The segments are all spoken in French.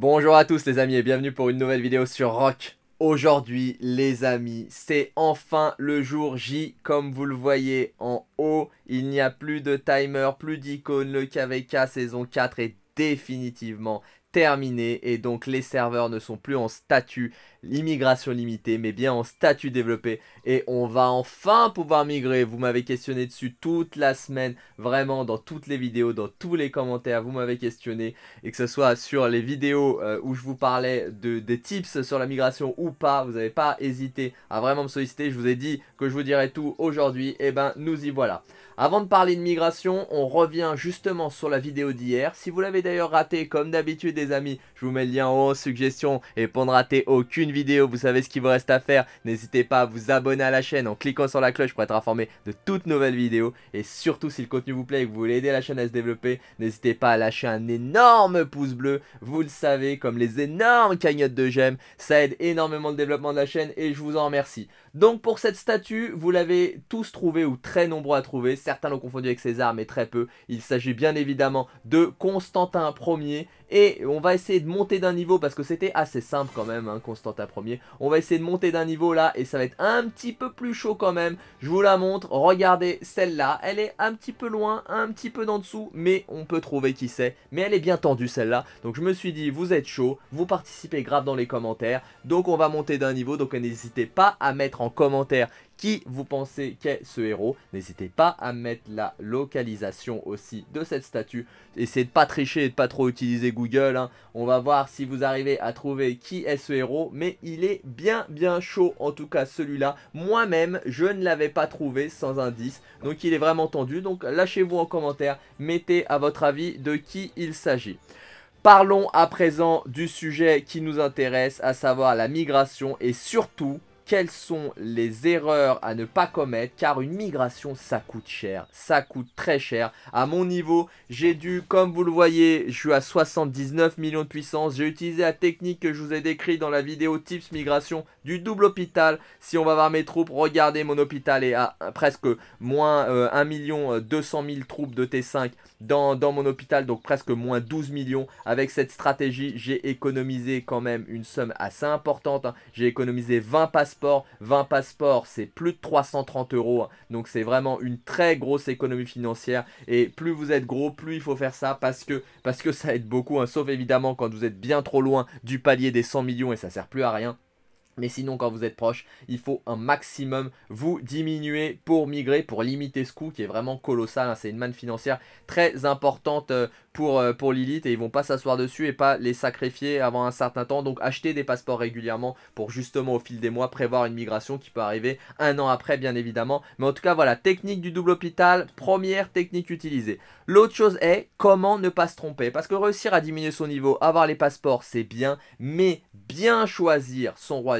Bonjour à tous les amis et bienvenue pour une nouvelle vidéo sur Rock. Aujourd'hui les amis, c'est enfin le jour J comme vous le voyez en haut. Il n'y a plus de timer, plus d'icônes, le KVK saison 4 est définitivement terminé et donc les serveurs ne sont plus en statut l'immigration limitée, mais bien en statut développé. Et on va enfin pouvoir migrer. Vous m'avez questionné dessus toute la semaine, vraiment dans toutes les vidéos, dans tous les commentaires, vous m'avez questionné. Et que ce soit sur les vidéos euh, où je vous parlais de, des tips sur la migration ou pas, vous n'avez pas hésité à vraiment me solliciter. Je vous ai dit que je vous dirais tout aujourd'hui. Et ben nous y voilà. Avant de parler de migration, on revient justement sur la vidéo d'hier. Si vous l'avez d'ailleurs raté, comme d'habitude des amis, je vous mets le lien en haut, suggestion, et pour ne rater aucune vidéo, vous savez ce qu'il vous reste à faire. N'hésitez pas à vous abonner à la chaîne en cliquant sur la cloche pour être informé de toutes nouvelles vidéos. Et surtout, si le contenu vous plaît et que vous voulez aider la chaîne à se développer, n'hésitez pas à lâcher un énorme pouce bleu. Vous le savez, comme les énormes cagnottes de j'aime, ça aide énormément le développement de la chaîne et je vous en remercie. Donc pour cette statue, vous l'avez tous trouvé ou très nombreux à trouver. Certains l'ont confondu avec César, mais très peu. Il s'agit bien évidemment de Constantin Ier. Et on va essayer de monter d'un niveau parce que c'était assez simple quand même, hein, Constantin Ier. On va essayer de monter d'un niveau là et ça va être un petit peu plus chaud quand même. Je vous la montre. Regardez celle-là. Elle est un petit peu loin, un petit peu d'en dessous, mais on peut trouver qui c'est. Mais elle est bien tendue celle-là. Donc je me suis dit, vous êtes chaud, vous participez grave dans les commentaires. Donc on va monter d'un niveau. Donc n'hésitez pas à mettre en commentaire qui vous pensez qu'est ce héros. N'hésitez pas à mettre la localisation aussi de cette statue. Essayez de pas tricher et de pas trop utiliser Google. Hein. On va voir si vous arrivez à trouver qui est ce héros. Mais il est bien bien chaud en tout cas celui-là. Moi-même je ne l'avais pas trouvé sans indice. Donc il est vraiment tendu. Donc lâchez-vous en commentaire. Mettez à votre avis de qui il s'agit. Parlons à présent du sujet qui nous intéresse, à savoir la migration et surtout quelles sont les erreurs à ne pas commettre car une migration ça coûte cher, ça coûte très cher. À mon niveau, j'ai dû, comme vous le voyez, je suis à 79 millions de puissance, j'ai utilisé la technique que je vous ai décrite dans la vidéo Tips Migration du double hôpital. Si on va voir mes troupes, regardez, mon hôpital est à presque moins 1 200 000 troupes de T5 dans, mon hôpital, donc presque moins 12 millions. Avec cette stratégie, j'ai économisé quand même une somme assez importante. Hein. J'ai économisé 20 passeports. 20 passeports, c'est plus de 330 euros. Hein. Donc c'est vraiment une très grosse économie financière. Et plus vous êtes gros, plus il faut faire ça parce que, parce que ça aide beaucoup. Hein. Sauf évidemment quand vous êtes bien trop loin du palier des 100 millions et ça sert plus à rien. Mais sinon, quand vous êtes proche, il faut un maximum vous diminuer pour migrer, pour limiter ce coût qui est vraiment colossal. Hein. C'est une manne financière très importante euh, pour, euh, pour Lilith et ils vont pas s'asseoir dessus et pas les sacrifier avant un certain temps. Donc acheter des passeports régulièrement pour justement au fil des mois prévoir une migration qui peut arriver un an après bien évidemment. Mais en tout cas voilà, technique du double hôpital, première technique utilisée. L'autre chose est comment ne pas se tromper. Parce que réussir à diminuer son niveau, avoir les passeports c'est bien, mais bien choisir son royaume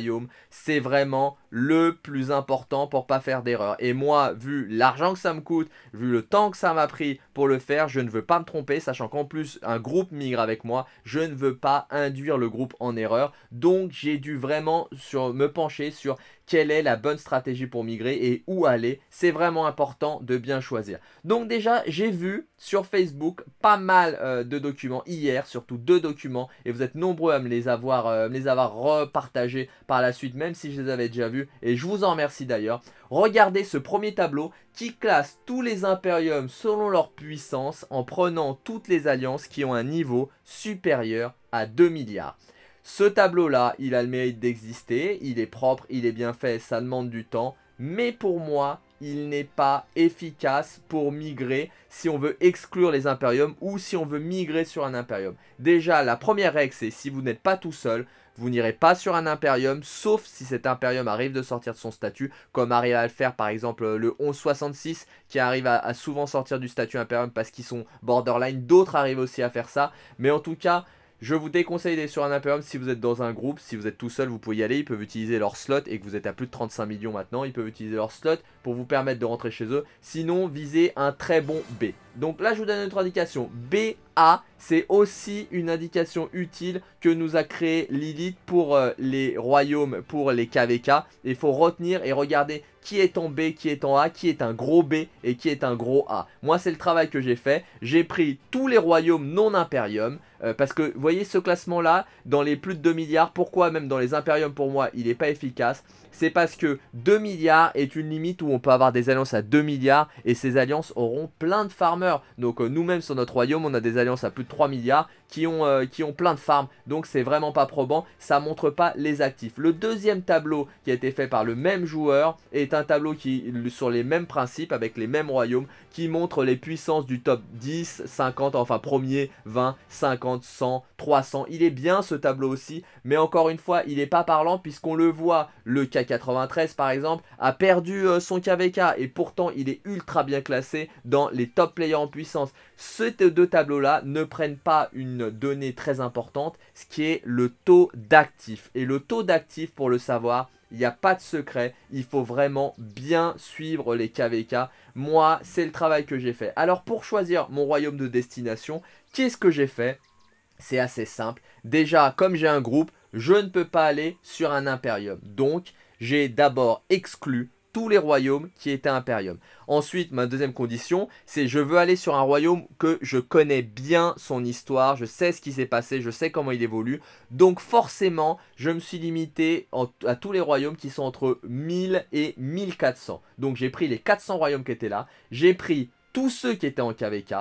c'est vraiment le plus important pour pas faire d'erreur. Et moi, vu l'argent que ça me coûte, vu le temps que ça m'a pris le faire, je ne veux pas me tromper, sachant qu'en plus un groupe migre avec moi, je ne veux pas induire le groupe en erreur. Donc j'ai dû vraiment sur, me pencher sur quelle est la bonne stratégie pour migrer et où aller. C'est vraiment important de bien choisir. Donc déjà, j'ai vu sur Facebook pas mal euh, de documents hier, surtout deux documents, et vous êtes nombreux à me les avoir, euh, les avoir repartagés par la suite, même si je les avais déjà vus, et je vous en remercie d'ailleurs. Regardez ce premier tableau qui classe tous les impériums selon leur puissance en prenant toutes les alliances qui ont un niveau supérieur à 2 milliards. Ce tableau-là, il a le mérite d'exister, il est propre, il est bien fait, ça demande du temps, mais pour moi, il n'est pas efficace pour migrer si on veut exclure les impériums ou si on veut migrer sur un impérium. Déjà, la première règle, c'est si vous n'êtes pas tout seul, vous n'irez pas sur un Imperium, sauf si cet Imperium arrive de sortir de son statut, comme arrive à le faire par exemple le 1166, qui arrive à, souvent sortir du statut Imperium parce qu'ils sont borderline, d'autres arrivent aussi à faire ça, mais en tout cas... Je vous déconseille d'aller sur un Imperium si vous êtes dans un groupe, si vous êtes tout seul, vous pouvez y aller, ils peuvent utiliser leur slot et que vous êtes à plus de 35 millions maintenant, ils peuvent utiliser leur slot pour vous permettre de rentrer chez eux. Sinon, visez un très bon B. Donc là, je vous donne une autre indication. BA, c'est aussi une indication utile que nous a créé Lilith pour euh, les royaumes, pour les KVK. Il faut retenir et regarder qui est en B, qui est en A, qui est un gros B et qui est un gros A. Moi, c'est le travail que j'ai fait. J'ai pris tous les royaumes non imperium. Euh, parce que, vous voyez, ce classement-là, dans les plus de 2 milliards, pourquoi même dans les Imperiums, pour moi, il n'est pas efficace c'est parce que 2 milliards est une limite où on peut avoir des alliances à 2 milliards et ces alliances auront plein de farmers. Donc euh, nous-mêmes sur notre royaume, on a des alliances à plus de 3 milliards qui ont, euh, qui ont plein de farms. Donc c'est vraiment pas probant, ça montre pas les actifs. Le deuxième tableau qui a été fait par le même joueur est un tableau qui sur les mêmes principes avec les mêmes royaumes qui montre les puissances du top 10, 50, enfin premier, 20, 50, 100, 300. Il est bien ce tableau aussi, mais encore une fois, il n'est pas parlant puisqu'on le voit, le cas 93 par exemple, a perdu euh, son KVK et pourtant il est ultra bien classé dans les top players en puissance. Ces deux tableaux-là ne prennent pas une donnée très importante, ce qui est le taux d'actif Et le taux d'actif pour le savoir, il n'y a pas de secret, il faut vraiment bien suivre les KVK. Moi, c'est le travail que j'ai fait. Alors pour choisir mon royaume de destination, qu'est-ce que j'ai fait C'est assez simple. Déjà, comme j'ai un groupe, je ne peux pas aller sur un Imperium. Donc, j'ai d'abord exclu tous les royaumes qui étaient impériums. Ensuite, ma deuxième condition, c'est je veux aller sur un royaume que je connais bien son histoire, je sais ce qui s'est passé, je sais comment il évolue. Donc forcément, je me suis limité à tous les royaumes qui sont entre 1000 et 1400. Donc j'ai pris les 400 royaumes qui étaient là, j'ai pris tous ceux qui étaient en KVK,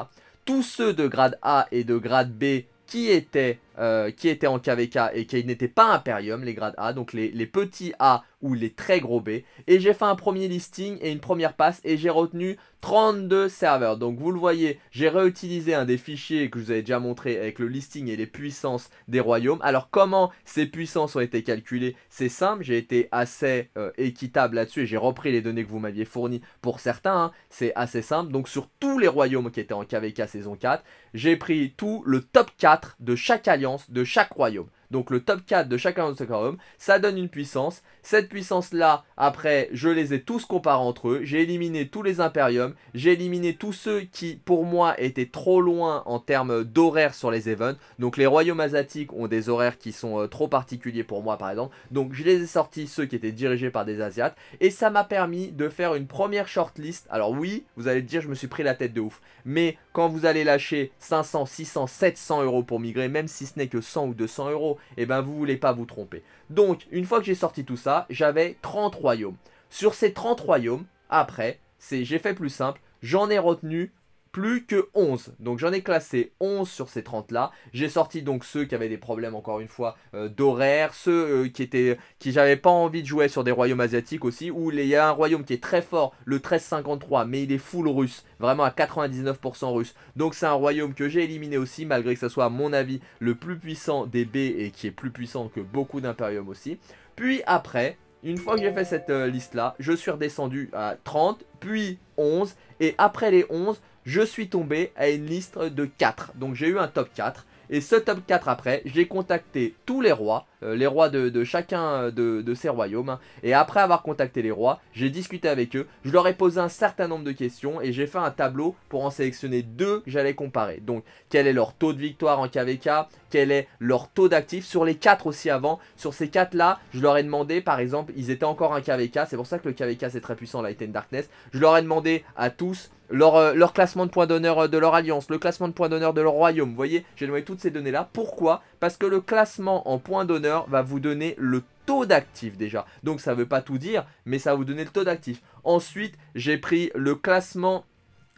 tous ceux de grade A et de grade B qui étaient euh, qui étaient en KVK et qui n'étaient pas Imperium, les grades A, donc les, petits A ou les très gros B. Et j'ai fait un premier listing et une première passe et j'ai retenu 32 serveurs. Donc vous le voyez, j'ai réutilisé un des fichiers que je vous avais déjà montré avec le listing et les puissances des royaumes. Alors comment ces puissances ont été calculées C'est simple, j'ai été assez euh, équitable là-dessus et j'ai repris les données que vous m'aviez fournies pour certains. Hein. C'est assez simple. Donc sur tous les royaumes qui étaient en KVK saison 4, j'ai pris tout le top 4 de chaque alliance de chaque royaume. Donc le top 4 de chacun de ces royaumes, ça donne une puissance. Cette puissance-là, après, je les ai tous comparés entre eux. J'ai éliminé tous les impériums. J'ai éliminé tous ceux qui, pour moi, étaient trop loin en termes d'horaire sur les events. Donc les royaumes asiatiques ont des horaires qui sont euh, trop particuliers pour moi, par exemple. Donc je les ai sortis, ceux qui étaient dirigés par des Asiates. Et ça m'a permis de faire une première shortlist. Alors oui, vous allez dire, je me suis pris la tête de ouf. Mais quand vous allez lâcher 500, 600, 700 euros pour migrer, même si ce n'est que 100 ou 200 euros, et eh ben vous voulez pas vous tromper. Donc, une fois que j'ai sorti tout ça, j'avais 30 royaumes. Sur ces 30 royaumes, après, c'est j'ai fait plus simple, j'en ai retenu plus que 11. Donc j'en ai classé 11 sur ces 30 là. J'ai sorti donc ceux qui avaient des problèmes encore une fois euh, d'horaire, ceux euh, qui étaient qui j'avais pas envie de jouer sur des royaumes asiatiques aussi où il y a un royaume qui est très fort, le 1353 mais il est full russe, vraiment à 99% russe. Donc c'est un royaume que j'ai éliminé aussi malgré que ça soit à mon avis le plus puissant des B et qui est plus puissant que beaucoup d'impérium aussi. Puis après, une fois que j'ai fait cette euh, liste là, je suis redescendu à 30, puis 11 et après les 11, je suis tombé à une liste de 4. Donc j'ai eu un top 4. Et ce top 4 après, j'ai contacté tous les rois, euh, les rois de, chacun euh, de, ces royaumes. Et après avoir contacté les rois, j'ai discuté avec eux, je leur ai posé un certain nombre de questions et j'ai fait un tableau pour en sélectionner deux que j'allais comparer. Donc, quel est leur taux de victoire en KVK Quel est leur taux d'actif Sur les 4 aussi avant, sur ces 4 là, je leur ai demandé, par exemple, ils étaient encore un KVK, c'est pour ça que le KVK c'est très puissant, Light and Darkness. Je leur ai demandé à tous euh, leur, classement de points d'honneur euh, de leur alliance, le classement de points d'honneur de leur royaume. Vous voyez, j'ai noyé toutes ces données-là. Pourquoi Parce que le classement en points d'honneur va vous donner le taux d'actif déjà. Donc ça ne veut pas tout dire, mais ça va vous donner le taux d'actif. Ensuite, j'ai pris le classement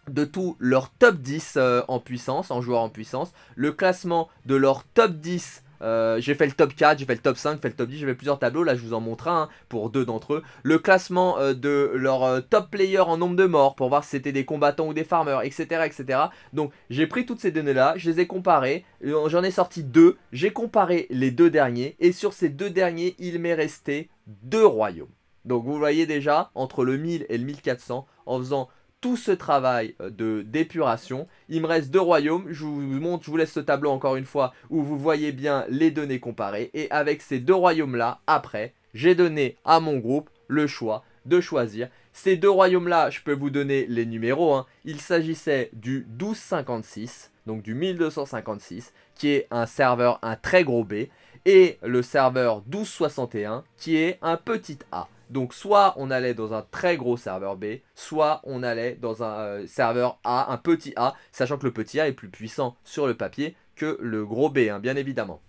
de tous leur top 10 euh, en puissance, en joueurs en puissance, le classement de leur top 10 euh, j'ai fait le top 4, j'ai fait le top 5, j'ai fait le top 10, j'ai fait plusieurs tableaux. Là, je vous en montre un hein, pour deux d'entre eux. Le classement euh, de leurs euh, top player en nombre de morts pour voir si c'était des combattants ou des farmers, etc. etc. Donc, j'ai pris toutes ces données-là, je les ai comparées. J'en ai sorti deux. J'ai comparé les deux derniers. Et sur ces deux derniers, il m'est resté deux royaumes. Donc, vous voyez déjà, entre le 1000 et le 1400, en faisant tout ce travail euh, de d'épuration. Il me reste deux royaumes, je vous montre, je vous laisse ce tableau encore une fois où vous voyez bien les données comparées et avec ces deux royaumes là, après, j'ai donné à mon groupe le choix de choisir. Ces deux royaumes là, je peux vous donner les numéros, hein. il s'agissait du 1256, donc du 1256, qui est un serveur, un très gros B, et le serveur 1261, qui est un petit A. Donc soit on allait dans un très gros serveur B, soit on allait dans un euh, serveur A, un petit A, sachant que le petit A est plus puissant sur le papier que le gros B, hein, bien évidemment.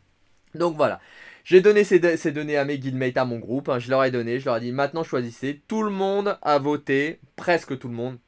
Donc voilà. J'ai donné ces, données à mes guildmates, à mon groupe. Hein. je leur ai donné, je leur ai dit maintenant choisissez. Tout le monde a voté, presque tout le monde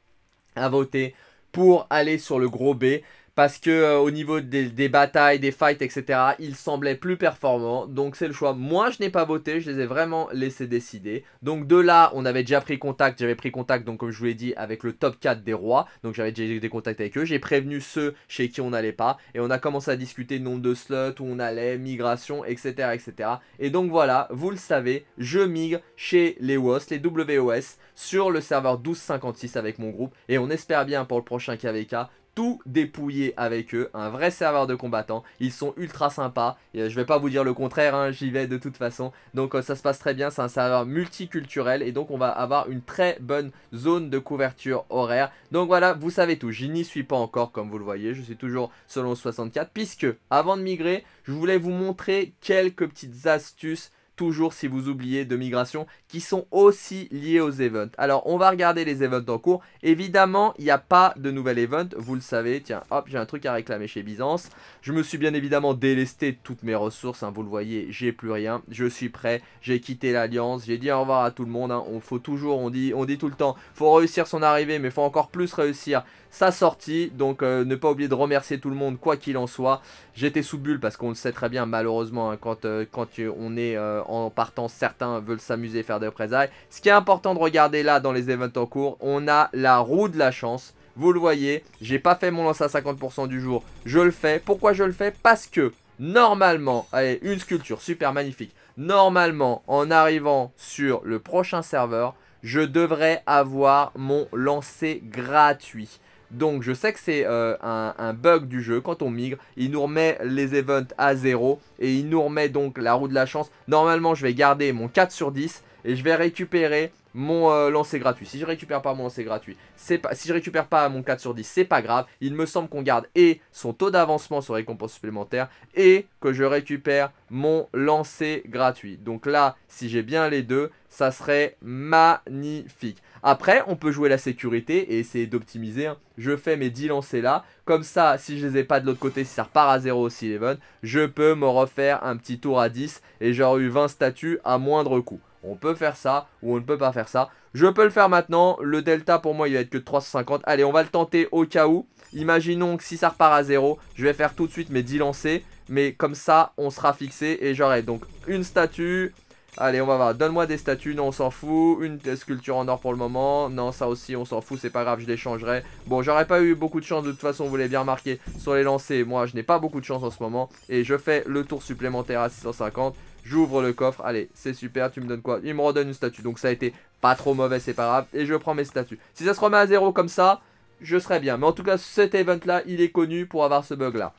a voté pour aller sur le gros B parce que euh, au niveau des, batailles, des fights, etc., ils semblaient plus performants. Donc c'est le choix. Moi, je n'ai pas voté, je les ai vraiment laissés décider. Donc de là, on avait déjà pris contact. J'avais pris contact, donc comme je vous l'ai dit, avec le top 4 des rois. Donc j'avais déjà eu des contacts avec eux. J'ai prévenu ceux chez qui on n'allait pas. Et on a commencé à discuter nombre de slots, où on allait, migration, etc., etc. Et donc voilà, vous le savez, je migre chez les WOS, les WOS, sur le serveur 1256 avec mon groupe. Et on espère bien pour le prochain KVK tout dépouiller avec eux, un vrai serveur de combattants, ils sont ultra sympas, et euh, je vais pas vous dire le contraire, hein, j'y vais de toute façon, donc euh, ça se passe très bien, c'est un serveur multiculturel, et donc on va avoir une très bonne zone de couverture horaire, donc voilà, vous savez tout, je n'y suis pas encore comme vous le voyez, je suis toujours selon 64, puisque avant de migrer, je voulais vous montrer quelques petites astuces toujours si vous oubliez de migrations qui sont aussi liées aux events. Alors on va regarder les events en cours. Évidemment, il n'y a pas de nouvel event, vous le savez. Tiens, hop, j'ai un truc à réclamer chez Byzance. Je me suis bien évidemment délesté de toutes mes ressources, hein, vous le voyez, j'ai plus rien. Je suis prêt, j'ai quitté l'alliance, j'ai dit au revoir à tout le monde. Hein. On faut toujours, on dit, on dit tout le temps, faut réussir son arrivée, mais faut encore plus réussir sa sortie. Donc euh, ne pas oublier de remercier tout le monde, quoi qu'il en soit. J'étais sous bulle parce qu'on le sait très bien, malheureusement, hein, quand, euh, quand euh, on est en partant certains veulent s'amuser et faire des représailles. Ce qui est important de regarder là dans les events en cours, on a la roue de la chance. Vous le voyez, j'ai pas fait mon lancer à 50% du jour, je le fais. Pourquoi je le fais Parce que normalement, allez, une sculpture super magnifique. Normalement, en arrivant sur le prochain serveur, je devrais avoir mon lancer gratuit. Donc je sais que c'est euh, un, bug du jeu, quand on migre, il nous remet les events à 0 et il nous remet donc la roue de la chance. Normalement je vais garder mon 4 sur 10 et je vais récupérer mon euh, lancer gratuit. Si je récupère pas mon lancer gratuit, c'est si je récupère pas mon 4 sur 10, c'est pas grave. Il me semble qu'on garde et son taux d'avancement sur récompense supplémentaire et que je récupère mon lancer gratuit. Donc là, si j'ai bien les deux, ça serait magnifique. Après, on peut jouer la sécurité et essayer d'optimiser. Hein. Je fais mes 10 lancers là. Comme ça, si je les ai pas de l'autre côté, si ça repart à 0 aussi, Eleven, je peux me refaire un petit tour à 10 et j'aurai eu 20 statuts à moindre coût on peut faire ça ou on ne peut pas faire ça. Je peux le faire maintenant, le delta pour moi il va être que de 350. Allez, on va le tenter au cas où. Imaginons que si ça repart à zéro, je vais faire tout de suite mes 10 lancers. Mais comme ça, on sera fixé et j'aurai donc une statue. Allez, on va voir. Donne-moi des statues. Non, on s'en fout. Une sculpture en or pour le moment. Non, ça aussi, on s'en fout. C'est pas grave, je les changerai. Bon, j'aurais pas eu beaucoup de chance de toute façon. Vous l'avez bien remarqué sur les lancers. Moi, je n'ai pas beaucoup de chance en ce moment. Et je fais le tour supplémentaire à 650. J'ouvre le coffre. Allez, c'est super. Tu me donnes quoi Il me redonne une statue. Donc ça a été pas trop mauvais, c'est pas grave. Et je prends mes statues. Si ça se remet à zéro comme ça, je serais bien. Mais en tout cas, cet event-là, il est connu pour avoir ce bug-là.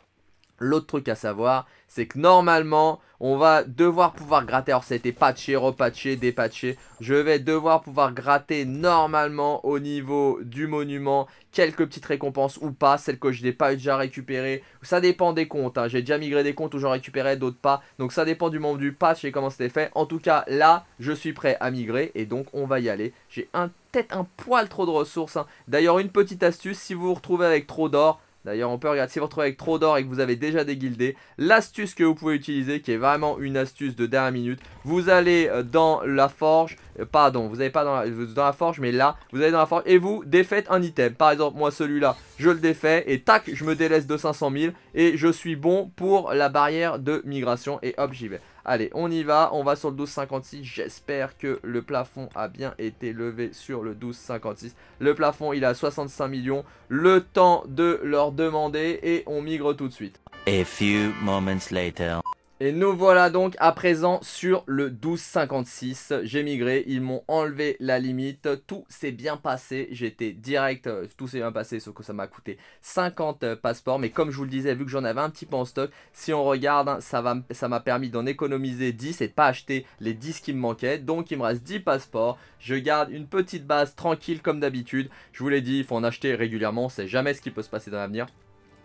L'autre truc à savoir, c'est que normalement, on va devoir pouvoir gratter. Alors, ça a été patché, repatché, dépatché. Je vais devoir pouvoir gratter normalement au niveau du monument quelques petites récompenses ou pas. Celles que je n'ai pas déjà récupérées. Ça dépend des comptes. Hein. J'ai déjà migré des comptes où j'en récupérais, d'autres pas. Donc, ça dépend du moment du patch et comment c'était fait. En tout cas, là, je suis prêt à migrer et donc on va y aller. J'ai peut-être un poil trop de ressources. Hein. D'ailleurs, une petite astuce, si vous vous retrouvez avec trop d'or, D'ailleurs, on peut regarder si vous retrouvez avec trop d'or et que vous avez déjà déguildé. L'astuce que vous pouvez utiliser, qui est vraiment une astuce de dernière minute, vous allez euh, dans la forge, euh, pardon, vous n'allez pas dans la, dans la, forge, mais là, vous allez dans la forge et vous défaites un item. Par exemple, moi, celui-là, je le défais et tac, je me délaisse de 500 000 et je suis bon pour la barrière de migration et hop, j'y vais. Allez, on y va. On va sur le 12,56. J'espère que le plafond a bien été levé sur le 12,56. Le plafond, il a 65 millions. Le temps de leur demander et on migre tout de suite. A few moments later. Et nous voilà donc à présent sur le 1256. J'ai migré, ils m'ont enlevé la limite. Tout s'est bien passé. J'étais direct, euh, tout s'est bien passé, sauf que ça m'a coûté 50 euh, passeports. Mais comme je vous le disais, vu que j'en avais un petit peu en stock, si on regarde, hein, ça m'a ça permis d'en économiser 10 et de pas acheter les 10 qui me manquaient. Donc il me reste 10 passeports. Je garde une petite base tranquille comme d'habitude. Je vous l'ai dit, il faut en acheter régulièrement. On sait jamais ce qui peut se passer dans l'avenir.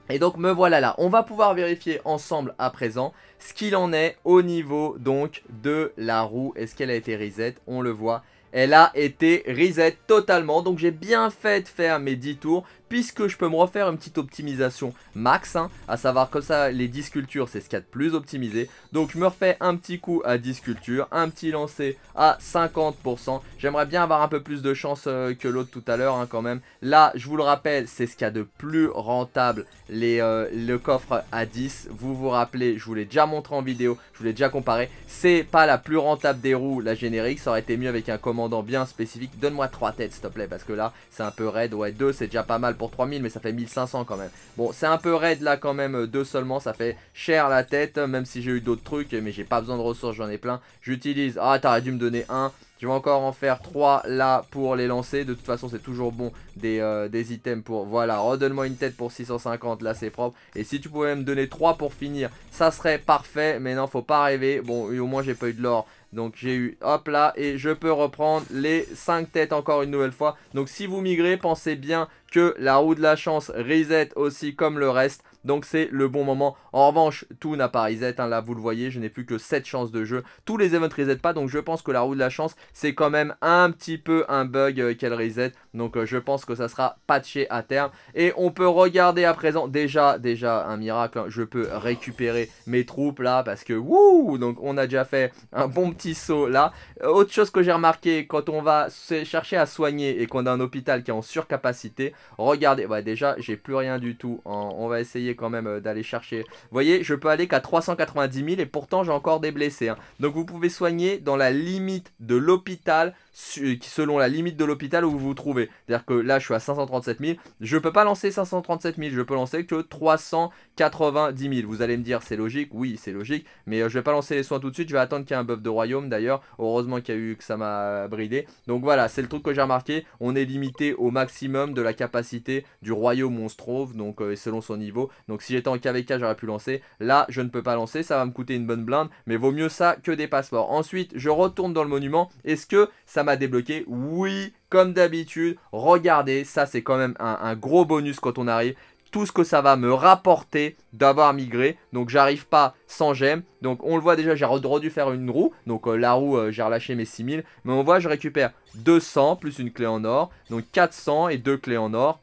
Et donc me voilà là, on va pouvoir vérifier ensemble à présent ce qu'il en est au niveau donc de la roue, est-ce qu'elle a été reset, on le voit elle a été reset totalement. Donc j'ai bien fait de faire mes 10 tours puisque je peux me refaire une petite optimisation max, hein, à savoir comme ça les 10 sculptures c'est ce qu'il y a de plus optimisé. Donc je me refais un petit coup à 10 sculptures, un petit lancé à 50%. J'aimerais bien avoir un peu plus de chance euh, que l'autre tout à l'heure hein, quand même. Là je vous le rappelle c'est ce qu'il y a de plus rentable les, euh, le coffre à 10. Vous vous rappelez, je vous l'ai déjà montré en vidéo, je vous l'ai déjà comparé. C'est pas la plus rentable des roues la générique, ça aurait été mieux avec un commandant bien spécifique. Donne-moi trois têtes, s'il te plaît, parce que là, c'est un peu raide. Ouais, 2, c'est déjà pas mal pour 3000, mais ça fait 1500 quand même. Bon, c'est un peu raide là quand même, euh, deux seulement, ça fait cher la tête, même si j'ai eu d'autres trucs, mais j'ai pas besoin de ressources, j'en ai plein. J'utilise... Ah, t'aurais dû me donner un. Je vais encore en faire trois là pour les lancer. De toute façon, c'est toujours bon des, euh, des, items pour... Voilà, redonne-moi une tête pour 650. Là, c'est propre. Et si tu pouvais me donner trois pour finir, ça serait parfait. Mais non, faut pas rêver. Bon, au moins, j'ai pas eu de l'or donc j'ai eu, hop là, et je peux reprendre les 5 têtes encore une nouvelle fois. Donc si vous migrez, pensez bien que la roue de la chance reset aussi comme le reste. Donc c'est le bon moment. En revanche, tout n'a pas reset. Hein, là, vous le voyez, je n'ai plus que 7 chances de jeu. Tous les events reset pas. Donc je pense que la roue de la chance, c'est quand même un petit peu un bug euh, qu'elle reset. Donc euh, je pense que ça sera patché à terme. Et on peut regarder à présent. Déjà, déjà un miracle. Hein, je peux récupérer mes troupes là. Parce que wouh Donc on a déjà fait un bon petit saut là. Euh, autre chose que j'ai remarqué, quand on va chercher à soigner et qu'on a un hôpital qui est en surcapacité. Regardez, ouais bah, déjà j'ai plus rien du tout. On va essayer quand même euh, d'aller chercher. Vous voyez, je peux aller qu'à 390 000 et pourtant j'ai encore des blessés. Hein. Donc vous pouvez soigner dans la limite de l'hôpital euh, selon la limite de l'hôpital où vous vous trouvez. C'est-à-dire que là, je suis à 537 000. Je peux pas lancer 537 000, je peux lancer que 390 000. Vous allez me dire, c'est logique Oui, c'est logique. Mais euh, je vais pas lancer les soins tout de suite. Je vais attendre qu'il y ait un buff de royaume d'ailleurs. Heureusement qu'il y a eu que ça m'a bridé. Donc voilà, c'est le truc que j'ai remarqué. On est limité au maximum de la capacité du royaume où on se trouve. Donc euh, selon son niveau. Donc si j'étais en KVK, j'aurais pu lancer. Là, je ne peux pas lancer. Ça va me coûter une bonne blinde. Mais vaut mieux ça que des passeports. Ensuite, je retourne dans le monument. Est-ce que ça m'a débloqué. Oui, comme d'habitude, regardez, ça c'est quand même un, gros bonus quand on arrive tout ce que ça va me rapporter d'avoir migré. Donc j'arrive pas sans gemme. Donc on le voit déjà, j'ai du faire une roue. Donc euh, la roue, euh, j'ai relâché mes 6000. Mais on voit, je récupère 200 plus une clé en or. Donc 400 et deux clés en or.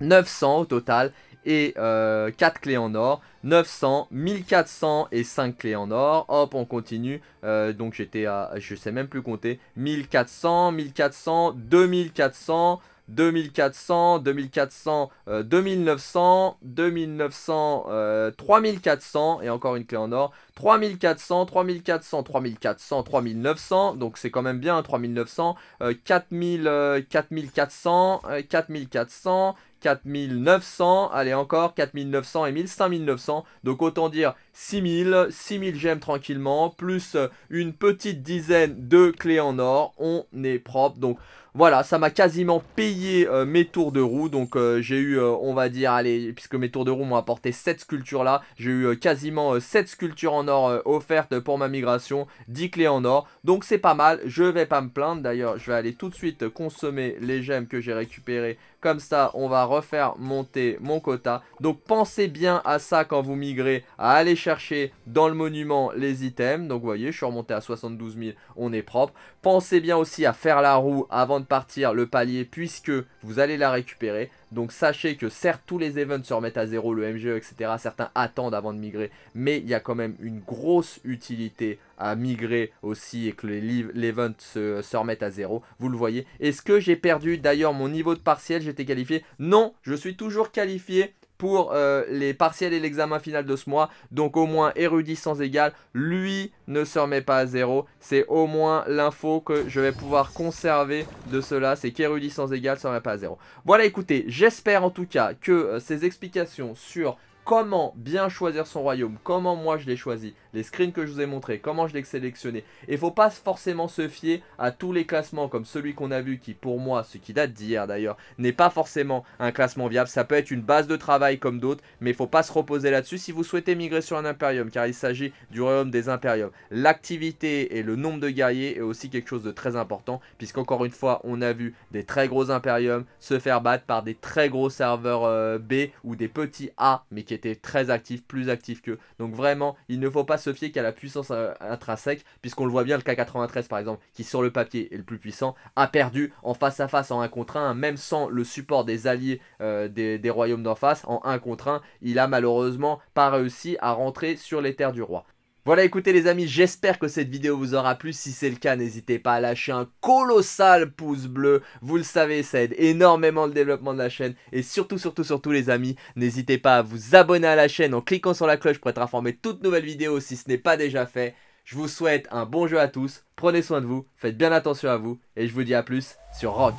900 au total et 4 clés en or, 900, 1400 et 5 clés en or. Hop, on continue. donc j'étais à, je sais même plus compter, 1400, 1400, 2400. 2400, 2400, 2900, 2900, 3400 et encore une clé en or. 3400, 3400, 3400, 3900. Donc c'est quand même bien, 3900. 4000, 4400, 4400, 4900, allez encore 4900 et 1000, 5900. Donc autant dire 6000, 6000 gemmes tranquillement, plus euh, une petite dizaine de clés en or, on est propre. Donc voilà, ça m'a quasiment payé euh, mes tours de roue. Donc euh, j'ai eu, on va dire, allez, puisque mes tours de roue m'ont apporté cette sculpture là, j'ai eu quasiment 7 sculptures en or offertes pour ma migration, 10 clés en or. Donc c'est pas mal, je vais pas me plaindre. D'ailleurs, je vais aller tout de suite consommer les gemmes que j'ai récupérées. Comme ça, on va refaire monter mon quota. Donc pensez bien à ça quand vous migrez, à aller chercher chercher dans le monument les items. Donc vous voyez, je suis remonté à 72 000, on est propre. Pensez bien aussi à faire la roue avant de partir le palier puisque vous allez la récupérer. Donc sachez que certes tous les events se remettent à zéro, le MGE, etc. Certains attendent avant de migrer, mais il y a quand même une grosse utilité à migrer aussi et que l'event se, se remettent à zéro. Vous le voyez. Est-ce que j'ai perdu d'ailleurs mon niveau de partiel J'étais qualifié Non, je suis toujours qualifié pour euh, les partiels et l'examen final de ce mois. Donc au moins érudit sans égal, lui ne se remet pas à zéro. C'est au moins l'info que je vais pouvoir conserver de cela, c'est qu'érudit sans égal se remet pas à zéro. Voilà écoutez, j'espère en tout cas que euh, ces explications sur comment bien choisir son royaume, comment moi je l'ai choisi, les screens que je vous ai montrés, comment je l'ai sélectionné. Et faut pas forcément se fier à tous les classements comme celui qu'on a vu qui pour moi, ce qui date d'hier d'ailleurs, n'est pas forcément un classement viable. Ça peut être une base de travail comme d'autres, mais il faut pas se reposer là-dessus si vous souhaitez migrer sur un impérium, car il s'agit du royaume des impériums, L'activité et le nombre de guerriers est aussi quelque chose de très important puisqu'encore une fois, on a vu des très gros impériums se faire battre par des très gros serveurs euh, B ou des petits A mais qui était très actif, plus actif qu'eux. Donc vraiment, il ne faut pas se fier qu'à la puissance euh, intrinsèque, puisqu'on le voit bien, le K93 par exemple, qui sur le papier est le plus puissant, a perdu en face à face, en 1 contre 1, hein. même sans le support des alliés euh, des, des royaumes d'en face, en 1 contre 1, il a malheureusement pas réussi à rentrer sur les terres du roi. Voilà, écoutez les amis, j'espère que cette vidéo vous aura plu. Si c'est le cas, n'hésitez pas à lâcher un colossal pouce bleu. Vous le savez, ça aide énormément le développement de la chaîne. Et surtout, surtout, surtout les amis, n'hésitez pas à vous abonner à la chaîne en cliquant sur la cloche pour être informé de toutes nouvelles vidéos si ce n'est pas déjà fait. Je vous souhaite un bon jeu à tous, prenez soin de vous, faites bien attention à vous, et je vous dis à plus sur Rock.